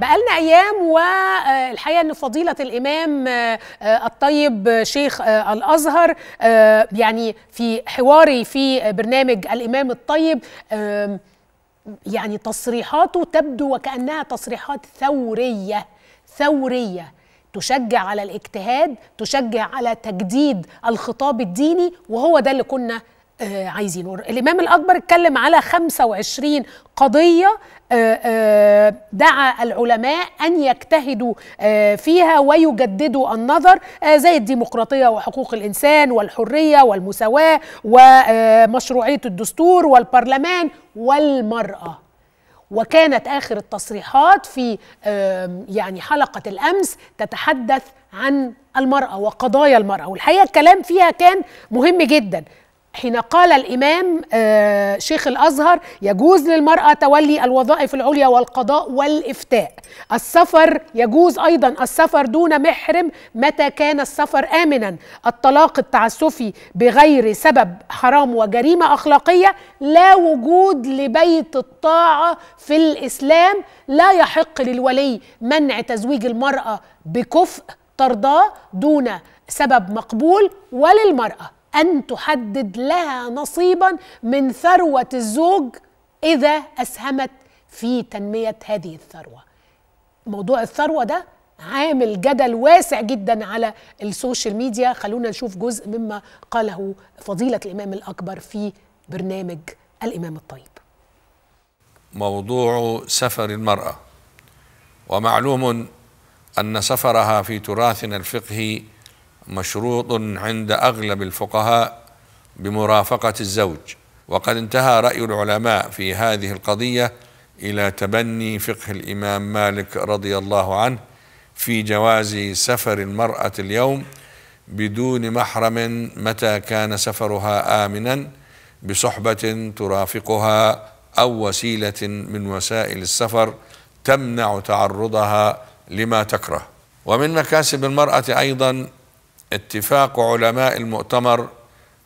بقالنا ايام والحقيقه ان فضيله الامام آه، الطيب شيخ آه، الازهر آه، يعني في حواري في برنامج الامام الطيب يعني تصريحاته تبدو وكانها تصريحات ثوريه ثوريه تشجع على الاجتهاد تشجع على تجديد الخطاب الديني وهو ده اللي كنا آه، عايزينه الإمام الأكبر اتكلم على 25 قضية آه، آه، دعا العلماء أن يجتهدوا فيها ويجددوا النظر زي الديمقراطية وحقوق الإنسان والحرية والمساواة ومشروعية الدستور والبرلمان والمرأة وكانت آخر التصريحات في يعني حلقة الأمس تتحدث عن المرأة وقضايا المرأة والحقيقة الكلام فيها كان مهم جداً حين قال الإمام آه شيخ الأزهر يجوز للمرأة تولي الوظائف العليا والقضاء والإفتاء السفر يجوز أيضا السفر دون محرم متى كان السفر آمنا الطلاق التعسفي بغير سبب حرام وجريمة أخلاقية لا وجود لبيت الطاعة في الإسلام لا يحق للولي منع تزويج المرأة بكفء ترضاه دون سبب مقبول وللمرأة أن تحدد لها نصيبا من ثروة الزوج إذا أسهمت في تنمية هذه الثروة موضوع الثروة ده عامل جدل واسع جدا على السوشيال ميديا خلونا نشوف جزء مما قاله فضيلة الإمام الأكبر في برنامج الإمام الطيب موضوع سفر المرأة ومعلوم أن سفرها في تراثنا الفقهي مشروط عند اغلب الفقهاء بمرافقه الزوج وقد انتهى راي العلماء في هذه القضيه الى تبني فقه الامام مالك رضي الله عنه في جواز سفر المراه اليوم بدون محرم متى كان سفرها امنا بصحبه ترافقها او وسيله من وسائل السفر تمنع تعرضها لما تكره ومن مكاسب المراه ايضا اتفاق علماء المؤتمر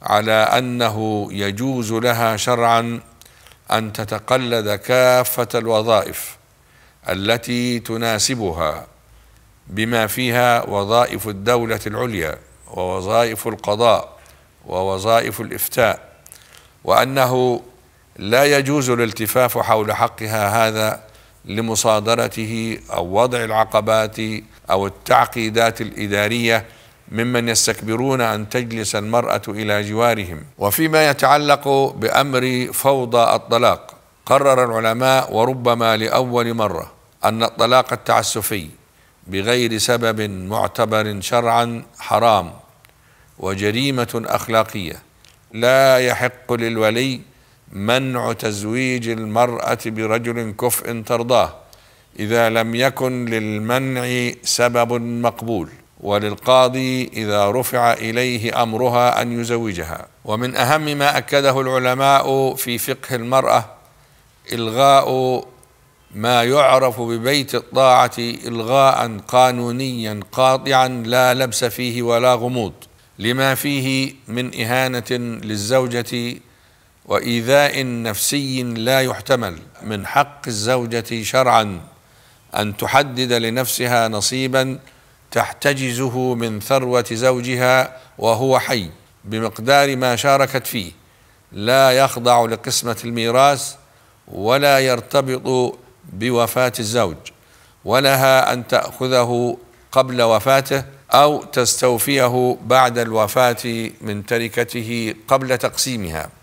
على انه يجوز لها شرعا ان تتقلد كافه الوظائف التي تناسبها بما فيها وظائف الدوله العليا ووظائف القضاء ووظائف الافتاء وانه لا يجوز الالتفاف حول حقها هذا لمصادرته او وضع العقبات او التعقيدات الاداريه ممن يستكبرون أن تجلس المرأة إلى جوارهم وفيما يتعلق بأمر فوضى الطلاق قرر العلماء وربما لأول مرة أن الطلاق التعسفي بغير سبب معتبر شرعا حرام وجريمة أخلاقية لا يحق للولي منع تزويج المرأة برجل كفء ترضاه إذا لم يكن للمنع سبب مقبول وللقاضي اذا رفع اليه امرها ان يزوجها ومن اهم ما اكده العلماء في فقه المراه الغاء ما يعرف ببيت الطاعه الغاء قانونيا قاطعا لا لبس فيه ولا غموض لما فيه من اهانه للزوجه وايذاء نفسي لا يحتمل من حق الزوجه شرعا ان تحدد لنفسها نصيبا تحتجزه من ثروة زوجها وهو حي بمقدار ما شاركت فيه لا يخضع لقسمة الميراث ولا يرتبط بوفاة الزوج ولها أن تأخذه قبل وفاته أو تستوفيه بعد الوفاة من تركته قبل تقسيمها